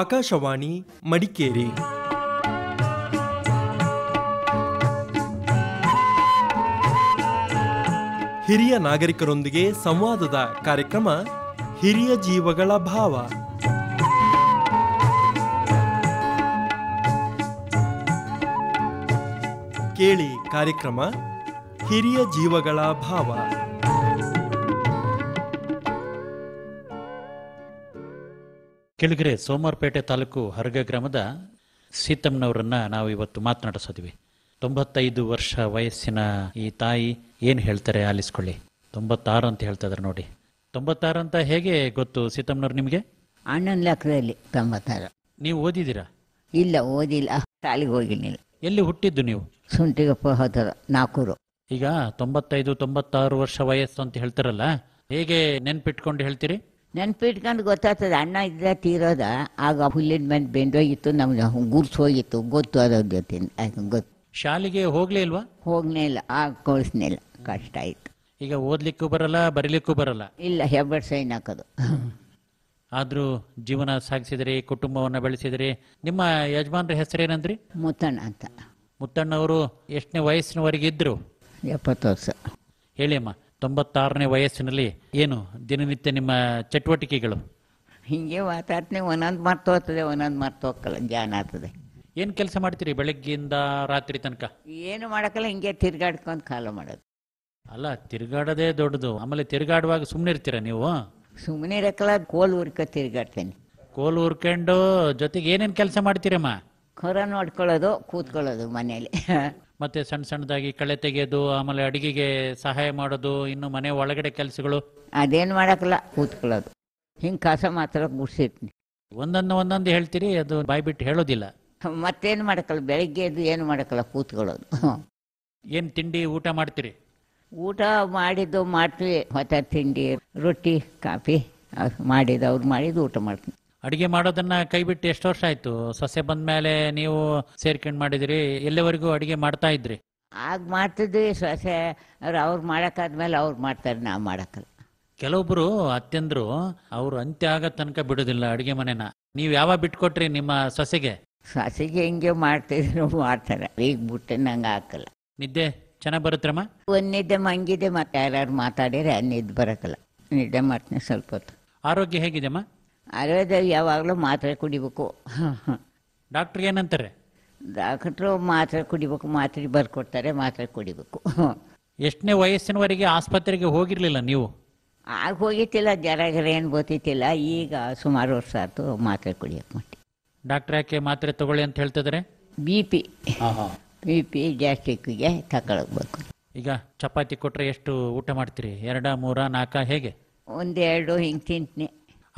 ಆಕಾಶವಾಣಿ ಮಡಿಕೇರಿ ಹಿರಿಯ ನಾಗರಿಕರೊಂದಿಗೆ ಸಂವಾದದ ಕಾರ್ಯಕ್ರಮ ಹಿರಿಯ ಜೀವಗಳ ಭಾವ ಕೇಳಿ ಕಾರ್ಯಕ್ರಮ ಹಿರಿಯ ಜೀವಗಳ ಭಾವ ಕೆಳಗರೆ ಸೋಮವಾರಪೇಟೆ ತಾಲೂಕು ಹರಗ ಗ್ರಾಮದ ಸೀತಮ್ಮನವರನ್ನು ನಾವು ಇವತ್ತು ಮಾತನಾಡಿಸಿದ್ವಿ ತೊಂಬತ್ತೈದು ವರ್ಷ ವಯಸ್ಸಿನ ಈ ತಾಯಿ ಏನು ಹೇಳ್ತಾರೆ ಆಲಿಸ್ಕೊಳ್ಳಿ ತೊಂಬತ್ತಾರು ಅಂತ ಹೇಳ್ತಾ ನೋಡಿ ತೊಂಬತ್ತಾರು ಅಂತ ಹೇಗೆ ಗೊತ್ತು ಸೀತಮ್ಮನವ್ರು ನಿಮಗೆ ಅಣ್ಣನ ಲೆಕ್ಕದಲ್ಲಿ ತೊಂಬತ್ತಾರು ನೀವು ಓದಿದ್ದೀರಾ ಇಲ್ಲ ಓದಿಲ್ಲ ಶಾಲೆಗೆ ಹೋಗಿಲ್ಲ ಎಲ್ಲಿ ಹುಟ್ಟಿದ್ದು ನೀವು ಸುಂಟಿಗಪ್ಪ ಹೋದ್ರ ನಾಲ್ಕೂರು ಈಗ ತೊಂಬತ್ತೈದು ತೊಂಬತ್ತಾರು ವರ್ಷ ವಯಸ್ಸು ಅಂತ ಹೇಳ್ತಾರಲ್ಲ ಹೇಗೆ ನೆನ್ಪಿಟ್ಕೊಂಡು ಹೇಳ್ತೀರಿ ನೆನ್ಪಿಟ್ಕೊಂಡು ಗೊತ್ತಾಗ್ತದೆ ಅಣ್ಣ ಇದ್ದ ತೀರೋದ ಆಗ ಹುಲ್ಲಿನ ಮೇಲೆ ಬೆಂದೋಗಿತ್ತು ನಮ್ಗೆ ಗುರ್ಸ್ ಹೋಗಿತ್ತು ಗೊತ್ತು ಅದ್ರ ಜೊತೆ ಗೊತ್ತು ಶಾಲೆಗೆ ಹೋಗ್ಲೇ ಇಲ್ವಾ ಹೋಗ್ನೇ ಇಲ್ಲ ಆಗ ಇಲ್ಲ ಕಷ್ಟ ಆಯ್ತು ಈಗ ಓದ್ಲಿಕ್ಕೂ ಬರಲ್ಲ ಬರೀಲಿಕ್ಕೂ ಬರಲ್ಲ ಇಲ್ಲ ಹೆಬ್ಬೆಟ್ ಸೈನ್ ಹಾಕೋದು ಆದ್ರೂ ಜೀವನ ಸಾಗಿಸಿದ್ರಿ ಕುಟುಂಬವನ್ನ ಬೆಳೆಸಿದ್ರಿ ನಿಮ್ಮ ಯಜಮಾನ್ರ ಹೆಸರೇನಂದ್ರಿ ಮುತ್ತಣ್ಣ ಅಂತ ಮುತ್ತಣ್ಣವರು ಎಷ್ಟನೇ ವಯಸ್ಸಿನವರೆಗಿದ್ರು ಎಪ್ಪತ್ತು ವರ್ಷ ಹೇಳಿ ಅಮ್ಮ ತೊಂಬತ್ತಾರನೇ ವಯಸ್ಸಿನಲ್ಲಿ ಏನು ದಿನನಿತ್ಯ ನಿಮ್ಮ ಚಟುವಟಿಕೆಗಳು ಹೀಗೆ ಮಾತಾಡ್ತೀನಿ ಒಂದೊಂದು ಮರ್ತು ಹೋಗ್ತದೆ ಒಂದೊಂದು ಮರ್ತು ಹೋಗಲ್ಲ ಜಾನ್ ಆಗ್ತದೆ ಏನು ಕೆಲಸ ಮಾಡ್ತೀರಿ ಬೆಳಗ್ಗೆಯಿಂದ ರಾತ್ರಿ ತನಕ ಏನು ಮಾಡೋಕ್ಕಲ್ಲ ಹಿಂಗೆ ತಿರ್ಗಾಡ್ಕೊಂಡು ಕಾಲ ಮಾಡೋದು ಅಲ್ಲ ತಿರುಗಾಡೋದೇ ದೊಡ್ಡದು ಆಮೇಲೆ ತಿರುಗಾಡುವಾಗ ಸುಮ್ಮನೆ ಇರ್ತೀರ ನೀವು ಸುಮ್ಮನೆ ಇರಕ್ಕಲ್ಲ ಕೋಲ್ ಹುರ್ಕ ತಿರ್ಗಾಡ್ತೀನಿ ಕೋಲ್ ಹುರ್ಕೊಂಡು ಜೊತೆಗೆ ಏನೇನು ಕೆಲಸ ಮಾಡ್ತೀರಮ್ಮ ಹೊರ ನೋಡ್ಕೊಳ್ಳೋದು ಕೂತ್ಕೊಳ್ಳೋದು ಮನೇಲಿ ಮತ್ತೆ ಸಣ್ಣ ಸಣ್ಣದಾಗಿ ಕಳೆ ತೆಗೆಯೋದು ಆಮೇಲೆ ಅಡಿಗೆಗೆ ಸಹಾಯ ಮಾಡೋದು ಇನ್ನು ಮನೆ ಒಳಗಡೆ ಕೆಲಸಗಳು ಅದೇನು ಮಾಡಕ್ಕಲ್ಲ ಕೂತ್ಕೊಳ್ಳೋದು ಹಿಂಗೆ ಕಸ ಮಾತ್ರ ಗುಡ್ಸಿಟ್ನಿ ಒಂದೊಂದು ಒಂದೊಂದು ಹೇಳ್ತೀರಿ ಅದು ಬಾಯ್ ಬಿಟ್ಟು ಹೇಳೋದಿಲ್ಲ ಮತ್ತೇನು ಮಾಡಕ್ಕಲ್ಲ ಬೆಳಿಗ್ಗೆ ಎದ್ದು ಏನು ಮಾಡಕ್ಕಲ್ಲ ಕೂತ್ಕೊಳ್ಳೋದು ಏನು ತಿಂಡಿ ಊಟ ಮಾಡ್ತೀರಿ ಊಟ ಮಾಡಿದ್ದು ಮಾಡ್ತೀವಿ ಹೊತ್ತ ತಿಂಡಿ ರೊಟ್ಟಿ ಕಾಫಿ ಮಾಡಿದ ಅವ್ರು ಮಾಡಿದ್ದು ಊಟ ಮಾಡ್ತೀನಿ ಅಡಿಗೆ ಮಾಡೋದನ್ನ ಬಿಟ್ಟು ಎಷ್ಟು ವರ್ಷ ಆಯ್ತು ಸೊಸೆ ಮೇಲೆ ನೀವು ಸೇರ್ಕೊಂಡು ಮಾಡಿದ್ರಿ ಎಲ್ಲಿವರೆಗೂ ಅಡಿಗೆ ಮಾಡ್ತಾ ಇದ್ರಿ ಆಗ ಮಾಡ್ತಿದ್ವಿ ಸೊಸೆ ಅವ್ರು ಅವ್ರು ಅವ್ರು ಮಾಡ್ತಾರೆ ನಾವು ಮಾಡಕಲ್ಲ ಕೆಲವೊಬ್ರು ಅತ್ಯಂದ್ರು ಅವ್ರು ಅಂತ್ಯ ಆಗ ತನಕ ಬಿಡೋದಿಲ್ಲ ಅಡಿಗೆ ಮನೆನ ನೀವು ಯಾವ ಬಿಟ್ಕೊಟ್ರಿ ನಿಮ್ಮ ಸೊಸೆಗೆ ಸೊಸೆಗೆ ಹಿಂಗೆ ಮಾಡ್ತಿದ್ರು ಮಾಡ್ತಾರೆ ಈಗ ಬಿಟ್ಟು ನಂಗೆ ಹಾಕಲ್ಲ ನಿದ್ದೆ ಚೆನ್ನಾಗಿ ಬರುತ್ತಮ್ಮ ಒಂದಿದ್ದೆ ಮಂಗಿದೆ ಮತ್ತೆ ಯಾರು ಮಾತಾಡಿದ್ರೆ ನಿದ್ದೆ ಬರಕಲ್ಲ ನಿದ್ದೆ ಮಾಡ್ತೀನಿ ಸ್ವಲ್ಪ ಹೊತ್ತು ಆರೋಗ್ಯ ಹೇಗಿದೆಮ್ಮ ಆಯುರ್ವೇದ ಯಾವಾಗಲೂ ಮಾತ್ರೆ ಕುಡಿಬೇಕು ಡಾಕ್ಟ್ರ್ ಏನಂತಾರೆ ಡಾಕ್ಟ್ರು ಮಾತ್ರೆ ಕುಡಿಬೇಕು ಮಾತ್ರೆ ಬರ್ಕೊಡ್ತಾರೆ ಮಾತ್ರೆ ಕುಡಿಬೇಕು ಎಷ್ಟನೇ ವಯಸ್ಸಿನವರೆಗೆ ಆಸ್ಪತ್ರೆಗೆ ಹೋಗಿರಲಿಲ್ಲ ನೀವು ಆಗ ಹೋಗಿತ್ತಿಲ್ಲ ಜರ ಗರ ಏನು ಗೊತ್ತಿತ್ತಿಲ್ಲ ಈಗ ಸುಮಾರು ವರ್ಷ ಆಯ್ತು ಮಾತ್ರೆ ಕುಡಿಯಕ್ಕೆ ಮಾಡಿ ಡಾಕ್ಟ್ರ್ ಯಾಕೆ ಮಾತ್ರೆ ತಗೊಳ್ಳಿ ಅಂತ ಹೇಳ್ತಿದ್ರೆ ಬಿ ಪಿ ಬಿ ಪಿ ಗ್ಯಾಸ್ಟ್ರಿಕ್ಗೆ ತಗೊಳ್ಬೇಕು ಈಗ ಚಪಾತಿ ಕೊಟ್ಟರೆ ಎಷ್ಟು ಊಟ ಮಾಡ್ತೀರಿ ಎರಡ ಮೂರ ನಾಲ್ಕ ಹೇಗೆ ಒಂದೆರಡು ಹಿಂಗೆ ತಿಂತೀನಿ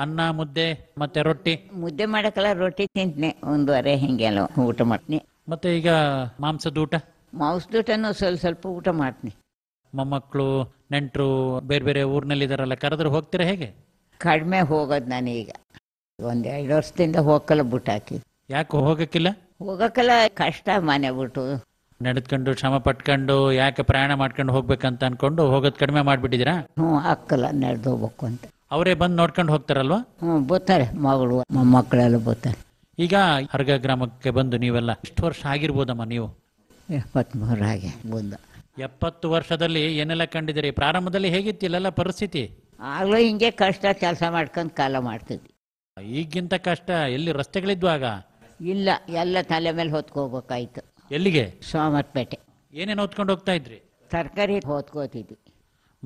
ಅನ್ನ ಮುದ್ದೆ ಮತ್ತೆ ರೊಟ್ಟಿ ಮುದ್ದೆ ಮಾಡಕಲ್ಲ ರೊಟ್ಟಿ ತಿಂತೀನಿ ಒಂದುವರೆ ಹಿಂಗೆಲ್ಲ ಊಟ ಮಾಡ್ತೀನಿ ಮತ್ತೆ ಈಗ ಮಾಂಸದ ಊಟ ಮಾಂಸದ ಊಟನು ಸ್ವಲ್ಪ ಸ್ವಲ್ಪ ಊಟ ಮಾಡ್ತೀನಿ ಮೊಮ್ಮಕ್ಕಳು ನೆಂಟರು ಬೇರೆ ಬೇರೆ ಊರಿನಲ್ಲಿ ಇದಾರಲ್ಲ ಕರೆದ್ರೆ ಹೋಗ್ತೀರಾ ಹೇಗೆ ಕಡಿಮೆ ಹೋಗೋದು ನಾನೀಗ ಒಂದ್ ಎರಡು ವರ್ಷದಿಂದ ಹೋಗಲ್ಲ ಬಿಟ್ಟು ಹಾಕಿ ಯಾಕೆ ಹೋಗಕ್ಕಿಲ್ಲ ಹೋಗಕ್ಕೆಲ್ಲ ಕಷ್ಟ ಮನೆ ಬಿಟ್ಟು ನಡೆದ್ಕೊಂಡು ಶ್ರಮ ಪಟ್ಕೊಂಡು ಯಾಕೆ ಪ್ರಯಾಣ ಮಾಡ್ಕೊಂಡು ಹೋಗ್ಬೇಕಂತ ಅನ್ಕೊಂಡು ಹೋಗೋದ್ ಕಡಿಮೆ ಮಾಡ್ಬಿಟ್ಟಿದ್ದೀರಾ ಹ್ಞೂ ಹಾಕಲ್ಲ ನಡೆದು ಹೋಗ್ಬೇಕು ಅಂತ ಅವರೇ ಬಂದು ನೋಡ್ಕೊಂಡು ಹೋಗ್ತಾರಲ್ವಾ ಬರ್ತಾರೆ ಮಗಳು ಮಕ್ಕಳೆಲ್ಲ ಬರ್ತಾರೆ ಈಗ ಹರ್ಗ ಗ್ರಾಮಕ್ಕೆ ಬಂದು ನೀವೆಲ್ಲ ಎಷ್ಟು ವರ್ಷ ಆಗಿರ್ಬೋದಮ್ಮ ನೀವು ಎಪ್ಪತ್ಮೂರು ಹಾಗೆ ಮುಂದೆ ಎಪ್ಪತ್ತು ವರ್ಷದಲ್ಲಿ ಏನೆಲ್ಲ ಕಂಡಿದ್ದೀರಿ ಪ್ರಾರಂಭದಲ್ಲಿ ಹೇಗಿತ್ತಿಲ್ಲ ಪರಿಸ್ಥಿತಿ ಆಗಲೂ ಹಿಂಗೆ ಕಷ್ಟ ಕೆಲಸ ಮಾಡ್ಕೊಂಡು ಕಾಲ ಮಾಡ್ತಿದ್ವಿ ಈಗಿಂತ ಕಷ್ಟ ಎಲ್ಲಿ ರಸ್ತೆಗಳಿದ್ವು ಆಗ ಇಲ್ಲ ಎಲ್ಲ ತಲೆ ಮೇಲೆ ಹೊತ್ಕೋಬೇಕಾಯ್ತು ಎಲ್ಲಿಗೆ ಸೋಮರ್ಪೇಟೆ ಏನೇನು ಹೊತ್ಕೊಂಡು ಹೋಗ್ತಾ ಇದ್ರಿ ತರಕಾರಿ ಹೊತ್ಕೋತಿದ್ವಿ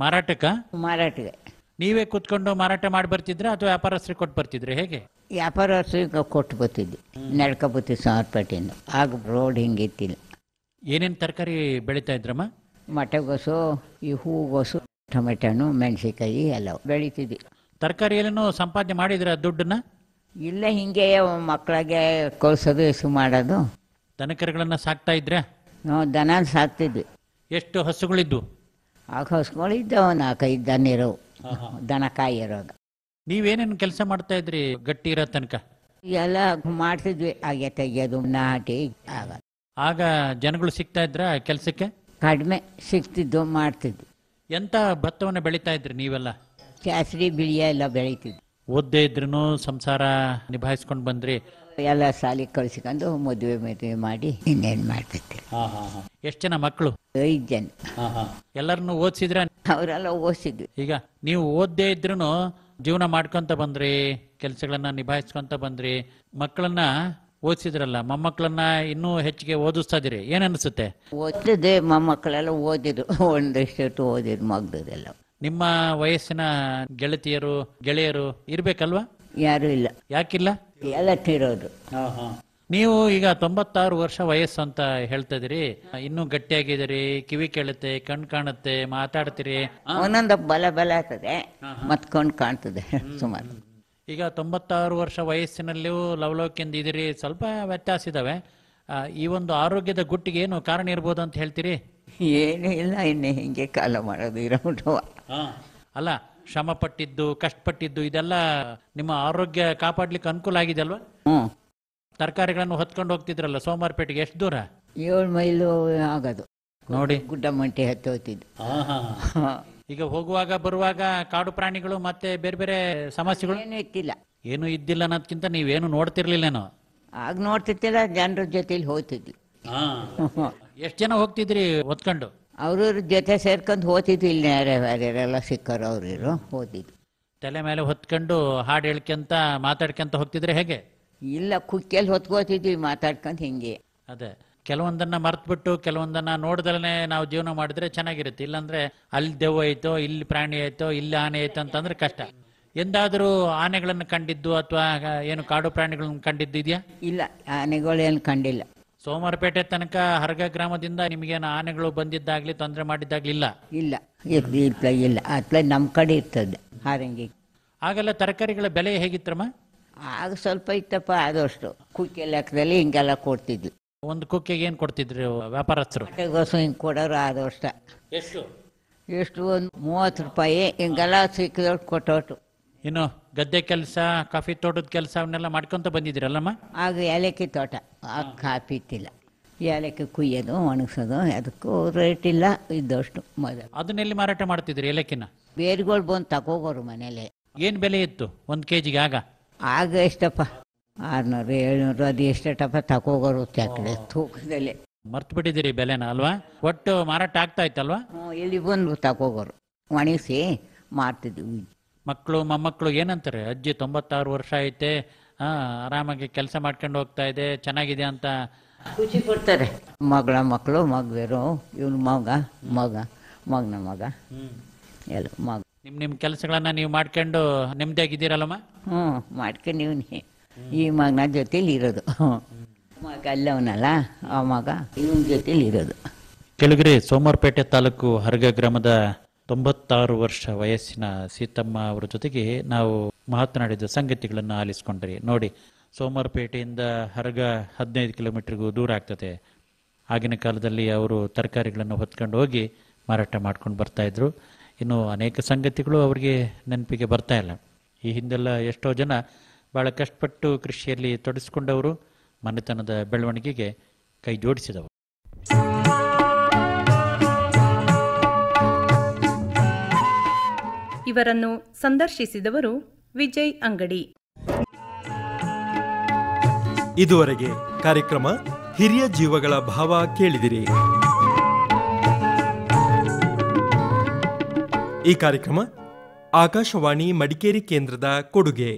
ಮಾರಾಟಕ್ಕ ಮಾರಾಟಕ್ಕೆ ನೀವೇ ಕುತ್ಕೊಂಡು ಮಾರಾಟ ಮಾಡಿ ಬರ್ತಿದ್ರೆ ಅಥವಾ ವ್ಯಾಪಾರಸ್ಥರಿಗೆ ಕೊಟ್ಟು ಬರ್ತಿದ್ರೆ ಹೇಗೆ ವ್ಯಾಪಾರಸ್ಥರಿಗೆ ಕೊಟ್ಟು ಬರ್ತಿದ್ವಿ ನಡ್ಕ ಬರ್ತಿದ್ದೆ ಆಗ ರೋಡ್ ಹಿಂಗಿತ್ತಿಲ್ಲ ಏನೇನು ತರಕಾರಿ ಬೆಳೀತಾ ಇದ್ರಮ್ಮ ಮಟಗೋಸು ಈ ಹೂಗೋಸು ಟೊಮೆಟೊನು ಮೆಣಸಿಕಾಯಿ ಎಲ್ಲ ಬೆಳೀತಿದ್ವಿ ತರಕಾರಿಯಲ್ಲೂ ಸಂಪಾದನೆ ಮಾಡಿದ್ರ ದುಡ್ಡನ್ನ ಇಲ್ಲ ಹಿಂಗೆ ಮಕ್ಕಳಿಗೆ ಕಳ್ಸೋದು ಹೆಸರು ಮಾಡೋದು ದನಕರುಗಳನ್ನ ಸಾಕ್ತಾ ಇದ್ರೆ ನಾವು ದನ ಸಾಕ್ತಿದ್ವಿ ಎಷ್ಟು ಹಸುಗಳಿದ್ವು ಆಗ ಹಸುಗಳಿದ್ದವು ನಾಲ್ಕೈದು ದನ ಇರೋವು ದನ ಕಾಯಿರುವಾಗ ನೀವೇನೇನು ಕೆಲಸ ಮಾಡ್ತಾ ಇದ್ರಿ ಗಟ್ಟಿ ಇರೋ ತನಕ ಎಲ್ಲ ಮಾಡ್ತಿದ್ವಿ ಹಾಗೆ ತೆಗೆಯೋದು ನಾಟಿ ಆಗ ಆಗ ಜನಗಳು ಸಿಗ್ತಾ ಇದ್ರ ಕೆಲಸಕ್ಕೆ ಕಡಿಮೆ ಸಿಗ್ತಿದ್ದು ಮಾಡ್ತಿದ್ವಿ ಎಂತ ಭತ್ತವನ್ನು ಬೆಳೀತಾ ಇದ್ರಿ ನೀವೆಲ್ಲ ಕ್ಯಾಸರಿ ಬಿಳಿಯ ಎಲ್ಲ ಬೆಳೀತಿದ್ವಿ ಓದ್ದೇ ಇದ್ರೂ ಸಂಸಾರ ನಿಭಾಯಿಸ್ಕೊಂಡು ಬಂದ್ರಿ ಎಲ್ಲ ಸಾಲಿ ಕಳ್ಸಿಕೊಂಡು ಮದುವೆ ಮದುವೆ ಮಾಡಿ ಇನ್ನೇನು ಮಾಡ್ತಿದ್ವಿ ಎಷ್ಟು ಜನ ಮಕ್ಕಳು ಐದು ಎಲ್ಲರನ್ನು ಓದಿಸಿದ್ರ ಅವರೆಲ್ಲ ಓದಿಸಿದ್ವಿ ಈಗ ನೀವು ಓದ್ದೇ ಇದ್ರು ಜೀವನ ಮಾಡ್ಕೊಂತ ಬಂದ್ರಿ ಕೆಲಸಗಳನ್ನ ನಿಭಾಯಿಸ್ಕೊಂತ ಬಂದ್ರಿ ಮಕ್ಕಳನ್ನ ಓದಿಸಿದ್ರಲ್ಲ ಮೊಮ್ಮಕ್ಕಳನ್ನ ಇನ್ನೂ ಹೆಚ್ಚಿಗೆ ಓದಿಸ್ತಾ ಇದ್ರಿ ಏನ್ ಅನ್ಸುತ್ತೆ ಓದಿದೆ ಮೊಮ್ಮಕ್ಕಳೆಲ್ಲ ಓದಿದ್ರು ಒಂದಷ್ಟು ಓದಿದ್ರು ಮಗ್ದದೆಲ್ಲ ನಿಮ್ಮ ವಯಸ್ಸಿನ ಗೆಳತಿಯರು ಗೆಳೆಯರು ಇರ್ಬೇಕಲ್ವಾ ಯಾರು ಇಲ್ಲ ಯಾಕಿಲ್ಲ ಎಲ್ಲ ಹಾ ನೀವು ಈಗ ತೊಂಬತ್ತಾರು ವರ್ಷ ವಯಸ್ಸು ಅಂತ ಹೇಳ್ತಾ ಇನ್ನೂ ಗಟ್ಟಿಯಾಗಿದ್ದೀರಿ ಕಿವಿ ಕೇಳುತ್ತೆ ಕಣ್ ಕಾಣುತ್ತೆ ಮಾತಾಡ್ತೀರಿ ಒಂದೊಂದು ಬಲ ಬಲ ಆಗ್ತದೆ ಮತ್ ಕಣ್ ಕಾಣ್ತದೆ ಸುಮಾರು ಈಗ ತೊಂಬತ್ತಾರು ವರ್ಷ ವಯಸ್ಸಿನಲ್ಲಿಯೂ ಲವಲೋಕಿಂದ ಇದ್ದೀರಿ ಸ್ವಲ್ಪ ವ್ಯತ್ಯಾಸ ಇದಾವೆ ಈ ಒಂದು ಆರೋಗ್ಯದ ಗುಟ್ಟಿಗೆ ಏನು ಕಾರಣ ಇರ್ಬೋದು ಅಂತ ಹೇಳ್ತೀರಿ ಏನೂ ಇಲ್ಲ ಇನ್ನು ಹಿಂಗೆ ಕಾಲ ಮಾಡೋದು ಇರೋ ಅಲ್ಲ ಶ್ರಮ ಪಟ್ಟಿದ್ದು ಕಷ್ಟಪಟ್ಟಿದ್ದು ಇದೆಲ್ಲ ನಿಮ್ಮ ಆರೋಗ್ಯ ಕಾಪಾಡ್ಲಿಕ್ಕೆ ಅನುಕೂಲ ಆಗಿದೆ ಅಲ್ವಾ ತರಕಾರಿಗಳನ್ನು ಹೊತ್ಕೊಂಡು ಹೋಗ್ತಿದ್ರಲ್ಲ ಸೋಮವಾರಪೇಟೆಗೆ ಎಷ್ಟು ದೂರ ಏಳು ಮೈಲು ಆಗೋದು ನೋಡಿ ಗುಡ್ಡ ಗುಡ್ಡಮಂಟಿ ಹತ್ತಿ ಹೋಗ್ತಿದ್ದು ಈಗ ಹೋಗುವಾಗ ಬರುವಾಗ ಕಾಡು ಪ್ರಾಣಿಗಳು ಮತ್ತೆ ಬೇರೆ ಬೇರೆ ಸಮಸ್ಯೆಗಳು ಏನು ಇತ್ತಿಲ್ಲ ಏನು ಇದ್ದಿಲ್ಲ ಅನ್ನೋದಕ್ಕಿಂತ ನೀವೇನು ನೋಡ್ತಿರ್ಲಿಲ್ಲೇನೋ ಆಗ ನೋಡ್ತಿದ್ದಿಲ್ಲ ಜನರ ಜೊತೆಲಿ ಹೋಗ್ತಿದ್ವಿ ಎಷ್ಟು ಜನ ಹೋಗ್ತಿದ್ರಿ ಹೊತ್ಕೊಂಡು ಅವ್ರವ್ರ ಜೊತೆ ಸೇರ್ಕೊಂಡು ಹೋತಿದ್ವಿ ಇಲ್ಲಿ ಯಾರ್ಯಾರೆಲ್ಲ ಸಿಕ್ಕರು ಅವ್ರಿರು ಹೋದಿದ್ವಿ ತಲೆ ಮೇಲೆ ಹೊತ್ಕೊಂಡು ಹಾಡು ಹೇಳ್ಕೊಂತ ಮಾತಾಡ್ಕೊಂತ ಹೋಗ್ತಿದ್ರೆ ಹೇಗೆ ಇಲ್ಲ ಕುಕ್ಕೆಲ್ಲಿ ಹೊತ್ಕೋತಿದ್ವಿ ಮಾತಾಡ್ಕೊಂಡು ಹಿಂಗೆ ಅದೇ ಕೆಲವೊಂದನ್ನ ಮರ್ತ್ಬಿಟ್ಟು ಕೆಲವೊಂದನ್ನ ನೋಡ್ದಲೇ ನಾವು ಜೀವನ ಮಾಡಿದ್ರೆ ಚೆನ್ನಾಗಿರುತ್ತೆ ಇಲ್ಲಾಂದ್ರೆ ಅಲ್ಲಿ ದೆವ್ವ ಐತೋ ಇಲ್ಲಿ ಪ್ರಾಣಿ ಆಯ್ತೋ ಇಲ್ಲಿ ಆನೆ ಆಯ್ತು ಅಂತಂದ್ರೆ ಕಷ್ಟ ಎಂದಾದರೂ ಆನೆಗಳನ್ನು ಕಂಡಿದ್ದು ಅಥವಾ ಏನು ಕಾಡು ಪ್ರಾಣಿಗಳನ್ನು ಕಂಡಿದ್ದು ಇದೆಯಾ ಇಲ್ಲ ಆನೆಗಳೇನು ಕಂಡಿಲ್ಲ ಸೋಮವಾರಪೇಟೆ ತನಕ ಹರಗ ಗ್ರಾಮದಿಂದ ನಿಮಗೇನು ಆನೆಗಳು ಬಂದಿದ್ದಾಗ್ಲಿ ತೊಂದರೆ ಮಾಡಿದ್ದಾಗ್ಲಿ ಇಲ್ಲ ಇಲ್ಲ ಇಲ್ಲ ಇಲ್ಲ ನಮ್ಮ ಕಡೆ ಇರ್ತದೆ ಹಾರಂಗಿ ಆಗೆಲ್ಲ ತರಕಾರಿಗಳ ಬೆಲೆ ಹೇಗಿತ್ತಮ್ಮ ಆಗ ಸ್ವಲ್ಪ ಇತ್ತಪ್ಪ ಆದಷ್ಟು ಕುಕ್ಕೆ ಲೆಕ್ಕದಲ್ಲಿ ಹಿಂಗೆಲ್ಲ ಕೊಡ್ತಿದ್ವಿ ಒಂದು ಕುಕ್ಕೆಗೆ ಏನು ಕೊಡ್ತಿದ್ರು ವ್ಯಾಪಾರಸ್ಥರು ಮೊಟ್ಟೆಗೋಸು ಹಿಂಗೆ ಕೊಡೋರು ಆದಷ್ಟು ಎಷ್ಟು ಎಷ್ಟು ಒಂದು ಮೂವತ್ತು ರೂಪಾಯಿ ಹಿಂಗೆಲ್ಲ ಸಿಕ್ಕಿದವ್ರು ಕೊಟ್ಟೋಟು ಇನ್ನು ಗದ್ದೆ ಕೆಲಸ ಕಾಫಿ ತೋಟದ ಕೆಲಸ ಅವನ್ನೆಲ್ಲ ಮಾಡ್ಕೊಂತ ಬಂದಿದ್ರಲ್ಲಮ್ಮ ಆಗ ಏಲಕ್ಕಿ ತೋಟ ಆಗ ಕಾಫಿ ಇತ್ತಿಲ್ಲ ಏಲಕ್ಕಿ ಕುಯ್ಯೋದು ಒಣಗಿಸೋದು ಅದಕ್ಕೂ ರೇಟ್ ಇಲ್ಲ ಇದ್ದಷ್ಟು ಮೊದಲು ಅದನ್ನೆಲ್ಲಿ ಮಾರಾಟ ಮಾಡ್ತಿದ್ರು ಏಲಕ್ಕಿನ ಬೇರುಗಳು ಬಂದು ಹೋಗೋರು ಮನೇಲಿ ಏನು ಬೆಲೆ ಇತ್ತು ಒಂದು ಕೆ ಜಿಗೆ ಆಗ ಆಗ ಎಷ್ಟಪ್ಪ ಆರುನೂರು ಏಳ್ನೂರು ಅದು ಎಷ್ಟಪ್ಪ ತಕೋಗೋರು ಚಾಕಡೆ ತೂಕದಲ್ಲಿ ಮರ್ತು ಬಿಟ್ಟಿದ್ದೀರಿ ಬೆಲೆನ ಅಲ್ವಾ ಒಟ್ಟು ಮಾರಾಟ ಆಗ್ತಾ ಇತ್ತಲ್ವಾ ಎಲ್ಲಿ ಇಲ್ಲಿ ಬಂದು ತಕೋಗರು ಒಣಗಿಸಿ ಮಾರ್ತಿದ್ವಿ ಮಕ್ಕಳು ಮೊಮ್ಮಕ್ಕಳು ಏನಂತಾರೆ ಅಜ್ಜಿ ತೊಂಬತ್ತಾರು ವರ್ಷ ಐತೆ ಹಾ ಆರಾಮಾಗಿ ಕೆಲಸ ಮಾಡ್ಕೊಂಡು ಹೋಗ್ತಾ ಇದೆ ಚೆನ್ನಾಗಿದೆ ಅಂತ ಖುಷಿ ಪಡ್ತಾರೆ ಮಗಳ ಮಕ್ಕಳು ಮಗವೇರು ಇವನು ಮಗ ಮಗ ಮಗನ ಮಗ ಎಲ್ಲ ಮಗ ನಿಮ್ಮ ನಿಮ್ಮ ಕೆಲಸಗಳನ್ನ ನೀವು ಮಾಡ್ಕೊಂಡು ನೆಮ್ಮದಿಯಾಗಿದ್ದೀರಲ್ಲಮ್ಮ ಹ್ಞೂ ಮಾಡ್ಕೊಂಡಿವ್ನಿ ಈ ಮಗನ ಜೊತೇಲಿ ಇರೋದು ಮಗ ಅಲ್ಲವನಲ್ಲ ಆ ಮಗ ಇವನ ಜೊತೇಲಿ ಇರೋದು ಕೆಳಗಿರಿ ಸೋಮವಾರಪೇಟೆ ತಾಲೂಕು ಹರಗ ಗ್ರಾಮದ ತೊಂಬತ್ತಾರು ವರ್ಷ ವಯಸ್ಸಿನ ಸೀತಮ್ಮ ಅವರ ಜೊತೆಗೆ ನಾವು ಮಾತನಾಡಿದ ಸಂಗತಿಗಳನ್ನು ಆಲಿಸ್ಕೊಂಡ್ರಿ ನೋಡಿ ಸೋಮವಾರಪೇಟೆಯಿಂದ ಹರಗ ಹದಿನೈದು ಕಿಲೋಮೀಟರ್ಗೂ ದೂರ ಆಗ್ತದೆ ಆಗಿನ ಕಾಲದಲ್ಲಿ ಅವರು ತರಕಾರಿಗಳನ್ನು ಹೊತ್ಕೊಂಡು ಹೋಗಿ ಮಾರಾಟ ಮಾಡ್ಕೊಂಡು ಬರ್ತಾ ಇದ್ರು ಇನ್ನು ಅನೇಕ ಸಂಗತಿಗಳು ಅವರಿಗೆ ನೆನಪಿಗೆ ಬರ್ತಾ ಇಲ್ಲ ಈ ಹಿಂದೆಲ್ಲ ಎಷ್ಟೋ ಜನ ಭಾಳ ಕಷ್ಟಪಟ್ಟು ಕೃಷಿಯಲ್ಲಿ ತೊಡಗಿಸ್ಕೊಂಡವರು ಮನೆತನದ ಬೆಳವಣಿಗೆಗೆ ಕೈ ಜೋಡಿಸಿದವರು ಇವರನ್ನು ಸಂದರ್ಶಿಸಿದವರು ವಿಜಯ್ ಅಂಗಡಿ ಇದುವರೆಗೆ ಕಾರ್ಯಕ್ರಮ ಹಿರಿಯ ಜೀವಗಳ ಭಾವ ಕೇಳಿದಿರಿ ಈ ಕಾರ್ಯಕ್ರಮ ಆಕಾಶವಾಣಿ ಮಡಿಕೇರಿ ಕೇಂದ್ರದ ಕೊಡುಗೆ